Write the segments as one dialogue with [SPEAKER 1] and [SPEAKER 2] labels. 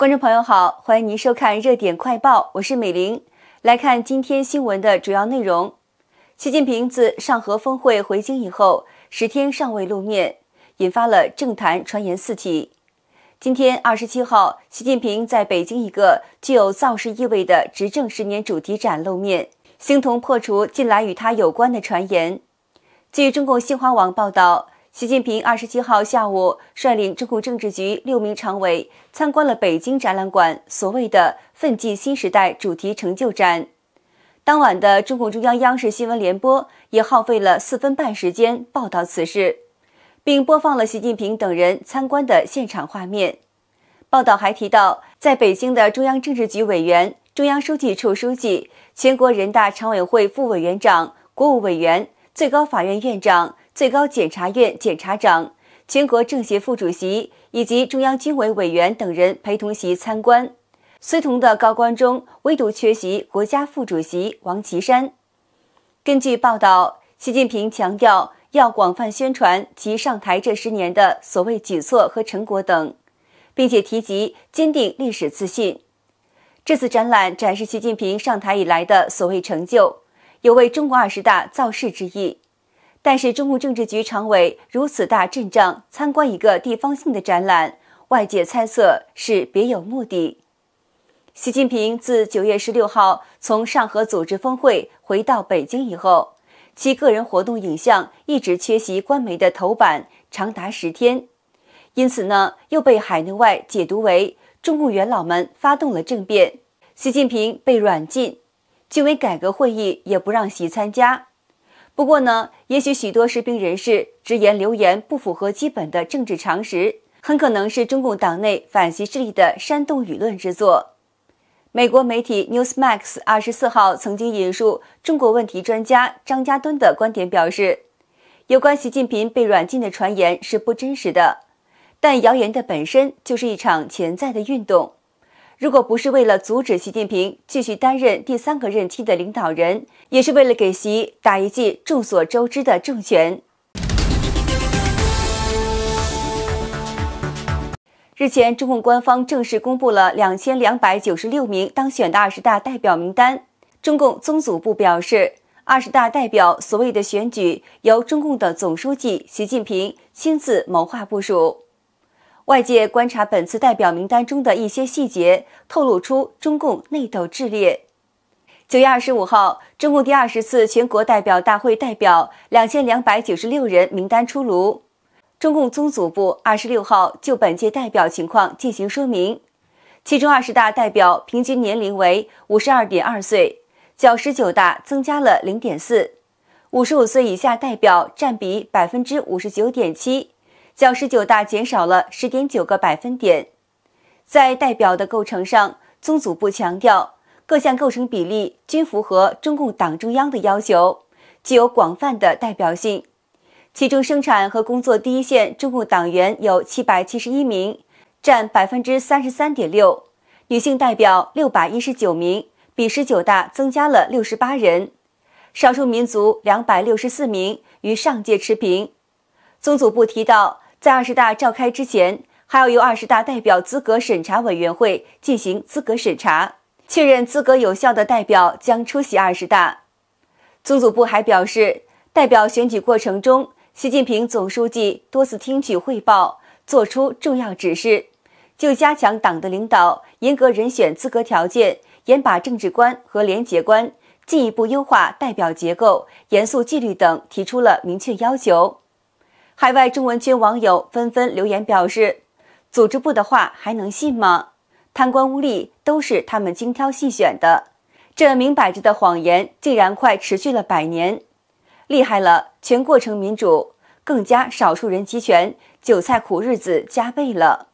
[SPEAKER 1] 观众朋友好，欢迎您收看《热点快报》，我是美玲。来看今天新闻的主要内容：习近平自上合峰会回京以后，十天尚未露面，引发了政坛传言四起。今天二十七号，习近平在北京一个具有造势意味的“执政十年”主题展露面，形同破除近来与他有关的传言。据中共新华网报道。习近平二十七号下午率领中共政治局六名常委参观了北京展览馆所谓的“奋进新时代”主题成就展。当晚的中共中央央视新闻联播也耗费了四分半时间报道此事，并播放了习近平等人参观的现场画面。报道还提到，在北京的中央政治局委员、中央书记处书记、全国人大常委会副委员长、国务委员、最高法院院长。最高检察院检察长、全国政协副主席以及中央军委委员等人陪同席参观。随同的高官中唯独缺席国家副主席王岐山。根据报道，习近平强调要广泛宣传其上台这十年的所谓举措和成果等，并且提及坚定历史自信。这次展览展示习近平上台以来的所谓成就，有为中国二十大造势之意。但是，中共政治局常委如此大阵仗参观一个地方性的展览，外界猜测是别有目的。习近平自九月十六号从上合组织峰会回到北京以后，其个人活动影像一直缺席官媒的头版长达十天，因此呢，又被海内外解读为中共元老们发动了政变，习近平被软禁，纪委改革会议也不让习参加。不过呢，也许许多士兵人士直言留言不符合基本的政治常识，很可能是中共党内反习势力的煽动舆论之作。美国媒体 Newsmax 二十四号曾经引述中国问题专家张家敦的观点表示，有关习近平被软禁的传言是不真实的，但谣言的本身就是一场潜在的运动。如果不是为了阻止习近平继续担任第三个任期的领导人，也是为了给习打一记众所周知的政权。日前，中共官方正式公布了两千两百九十六名当选的二十大代表名单。中共宗组部表示，二十大代表所谓的选举由中共的总书记习近平亲自谋划部署。外界观察，本次代表名单中的一些细节透露出中共内斗炽烈。九月二十五号，中共第二十次全国代表大会代表两千两百九十六人名单出炉。中共宗组部二十六号就本届代表情况进行说明，其中二十大代表平均年龄为五十二点二岁，较十九大增加了零点四，五十五岁以下代表占比百分之五十九点七。较十九大减少了十点九个百分点，在代表的构成上，宗祖部强调各项构成比例均符合中共党中央的要求，具有广泛的代表性。其中，生产和工作第一线中共党员有七百七十一名，占百分之三十三点六；女性代表六百一十九名，比十九大增加了六十八人；少数民族两百六十四名，与上届持平。宗祖部提到。在二十大召开之前，还要由二十大代表资格审查委员会进行资格审查，确认资格有效的代表将出席二十大。中组部还表示，代表选举过程中，习近平总书记多次听取汇报，作出重要指示，就加强党的领导、严格人选资格条件、严把政治关和廉洁关、进一步优化代表结构、严肃纪律等提出了明确要求。海外中文圈网友纷纷留言表示：“组织部的话还能信吗？贪官污吏都是他们精挑细选的，这明摆着的谎言竟然快持续了百年，厉害了！全过程民主更加少数人集权，韭菜苦日子加倍了。”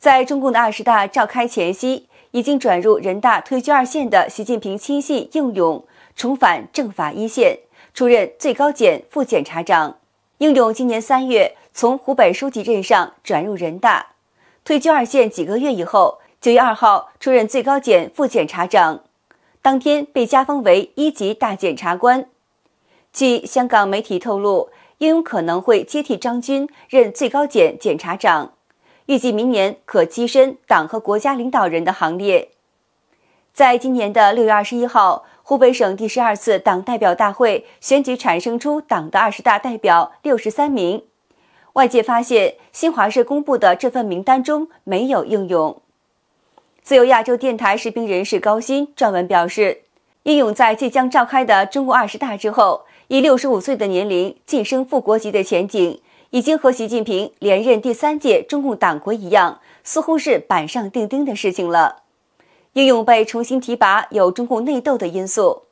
[SPEAKER 1] 在中共的二十大召开前夕，已经转入人大退居二线的习近平亲信应勇重返政法一线，出任最高检副检察长。应勇今年三月从湖北书记任上转入人大，退居二线几个月以后，九月二号出任最高检副检察长，当天被加封为一级大检察官。据香港媒体透露，应勇可能会接替张军任最高检检察长，预计明年可跻身党和国家领导人的行列。在今年的六月二十一号。湖北省第十二次党代表大会选举产生出党的二十大代表六十三名，外界发现新华社公布的这份名单中没有应勇。自由亚洲电台时评人士高鑫撰文表示，应勇在即将召开的中共二十大之后，以六十五岁的年龄晋升副国级的前景，已经和习近平连任第三届中共党国一样，似乎是板上钉钉的事情了。应勇被重新提拔，有中共内斗的因素。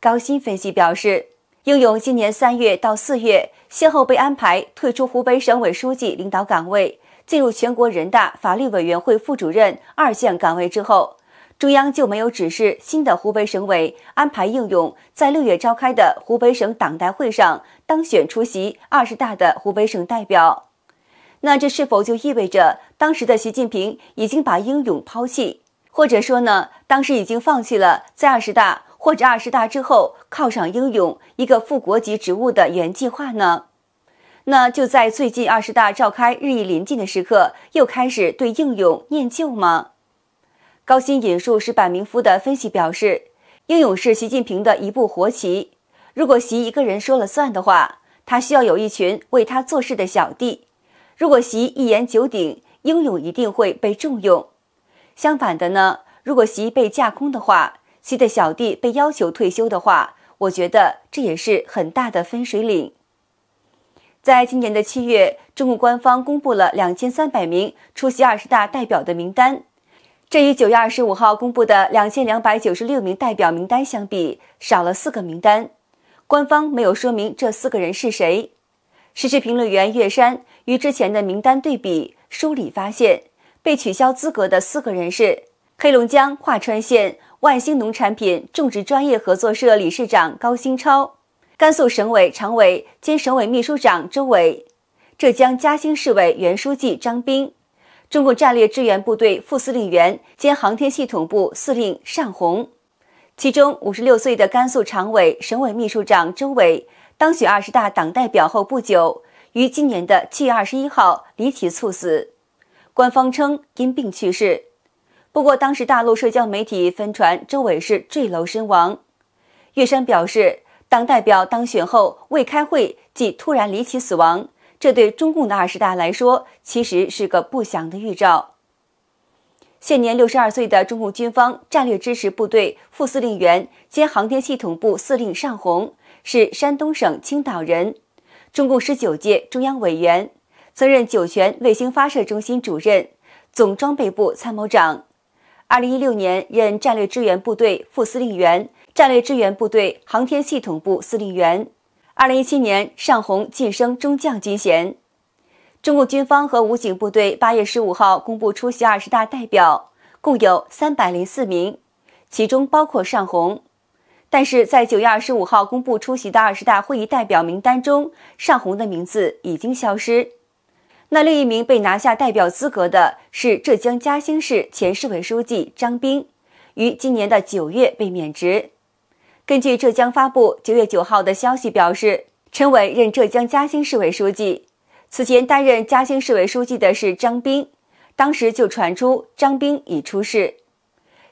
[SPEAKER 1] 高鑫分析表示，应勇今年三月到四月，先后被安排退出湖北省委书记领导岗位，进入全国人大法律委员会副主任二线岗位之后，中央就没有指示新的湖北省委安排应勇在六月召开的湖北省党代会上当选出席二十大的湖北省代表。那这是否就意味着当时的习近平已经把英勇抛弃？或者说呢，当时已经放弃了在二十大或者二十大之后犒赏英勇一个副国级职务的原计划呢？那就在最近二十大召开日益临近的时刻，又开始对英勇念旧吗？高新引述石百明夫的分析表示，英勇是习近平的一部活棋。如果习一个人说了算的话，他需要有一群为他做事的小弟；如果习一言九鼎，英勇一定会被重用。相反的呢，如果席被架空的话，席的小弟被要求退休的话，我觉得这也是很大的分水岭。在今年的七月，中共官方公布了两千三百名出席二十大代表的名单，这与九月二十五号公布的两千两百九十六名代表名单相比，少了四个名单。官方没有说明这四个人是谁。时事评论员岳山与之前的名单对比梳理发现。被取消资格的四个人是：黑龙江桦川县万兴农产品种植专业合作社理事长高新超，甘肃省委常委兼省委秘书长周伟，浙江嘉兴市委原书记张兵，中共战略支援部队副司令员兼航天系统部司令尚红。其中，五十六岁的甘肃常委、省委秘书长周伟当选二十大党代表后不久，于今年的七月二十一号离奇猝死。官方称因病去世，不过当时大陆社交媒体分传周伟是坠楼身亡。岳山表示，党代表当选后未开会即突然离奇死亡，这对中共的二十大来说其实是个不祥的预兆。现年六十二岁的中共军方战略支持部队副司令员兼航天系统部司令尚红是山东省青岛人，中共十九届中央委员。曾任酒泉卫星发射中心主任、总装备部参谋长，二零一六年任战略支援部队副司令员、战略支援部队航天系统部司令员。二零一七年，尚红晋升中将军衔。中共军方和武警部队八月十五号公布出席二十大代表共有三百零四名，其中包括尚红。但是在九月二十五号公布出席的二十大会议代表名单中，尚红的名字已经消失。那另一名被拿下代表资格的是浙江嘉兴市前市委书记张兵，于今年的九月被免职。根据浙江发布九月九号的消息表示，陈伟任浙江嘉兴市委书记。此前担任嘉兴市委书记的是张兵，当时就传出张兵已出事。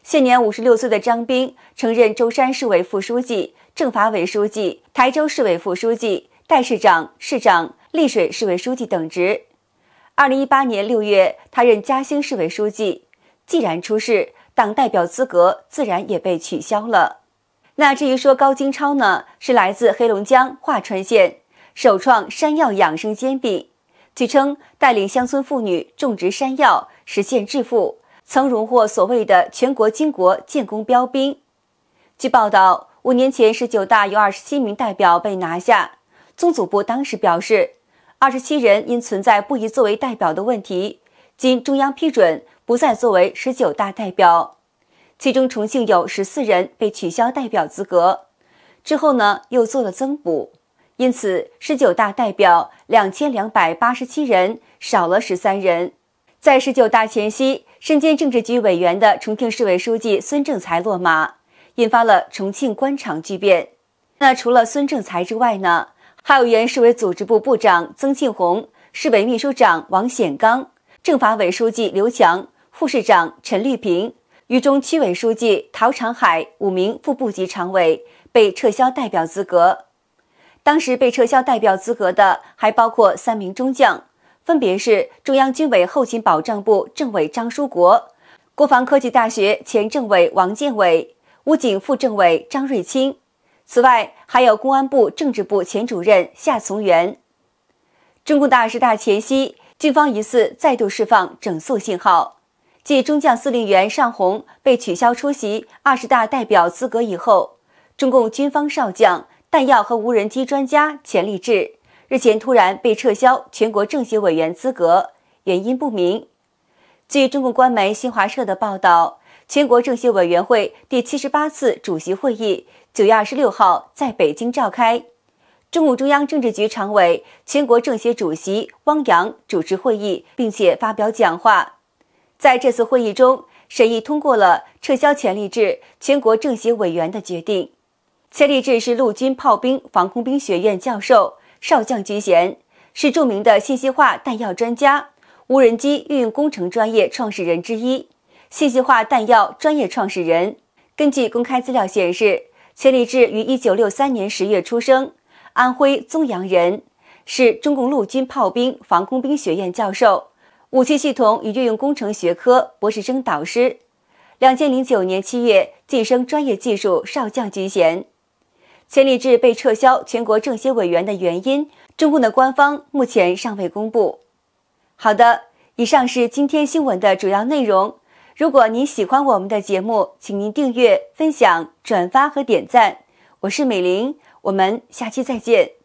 [SPEAKER 1] 现年五十六岁的张兵曾任舟山市委副书记、政法委书记、台州市委副书记、代市长、市长、丽水市委书记等职。二零一八年六月，他任嘉兴市委书记。既然出事，党代表资格自然也被取消了。那至于说高金超呢，是来自黑龙江桦川县，首创山药养生煎饼。据称，带领乡村妇女种植山药，实现致富，曾荣获所谓的“全国巾帼建功标兵”。据报道，五年前十九大有二十七名代表被拿下，宗组部当时表示。二十七人因存在不宜作为代表的问题，经中央批准，不再作为十九大代表。其中，重庆有十四人被取消代表资格。之后呢，又做了增补，因此，十九大代表两千两百八十七人少了十三人。在十九大前夕，身兼政治局委员的重庆市委书记孙政才落马，引发了重庆官场巨变。那除了孙政才之外呢？还有原市委组织部部长曾庆红、市委秘书长王显刚、政法委书记刘强、副市长陈立平、渝中区委书记陶长海五名副部级常委被撤销代表资格。当时被撤销代表资格的还包括三名中将，分别是中央军委后勤保障部政委张书国、国防科技大学前政委王建伟、武警副政委张瑞清。此外，还有公安部政治部前主任夏从元。中共二十大前夕，军方疑似再度释放整肃信号。继中将司令员尚红被取消出席二十大代表资格以后，中共军方少将弹药和无人机专家钱立志日前突然被撤销全国政协委员资格，原因不明。据中共官媒新华社的报道，全国政协委员会第七十八次主席会议。九月二十六号，在北京召开，中共中央政治局常委、全国政协主席汪洋主持会议，并且发表讲话。在这次会议中，审议通过了撤销钱立志全国政协委员的决定。钱立志是陆军炮兵防空兵学院教授、少将军衔，是著名的信息化弹药专家、无人机运用工程专业创始人之一、信息化弹药专业创始人。根据公开资料显示。钱礼智于一九六三年十月出生，安徽枞阳人，是中共陆军炮兵防空兵学院教授、武器系统与运用工程学科博士生导师。两千零九年七月晋升专业技术少将军衔。钱礼智被撤销全国政协委员的原因，中共的官方目前尚未公布。好的，以上是今天新闻的主要内容。如果您喜欢我们的节目，请您订阅、分享、转发和点赞。我是美玲，我们下期再见。